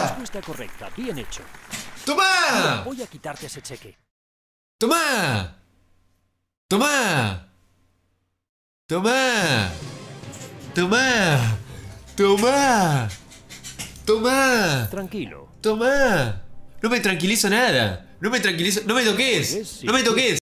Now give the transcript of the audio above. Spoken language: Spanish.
Respuesta correcta, bien hecho. ¡Toma! Voy a quitarte ese cheque. ¡Toma! ¡Toma! ¡Toma! ¡Toma! ¡Toma! ¡Toma! Tranquilo. ¡Toma! No me tranquilizo nada. No me tranquilizo. No me toques. No me toques.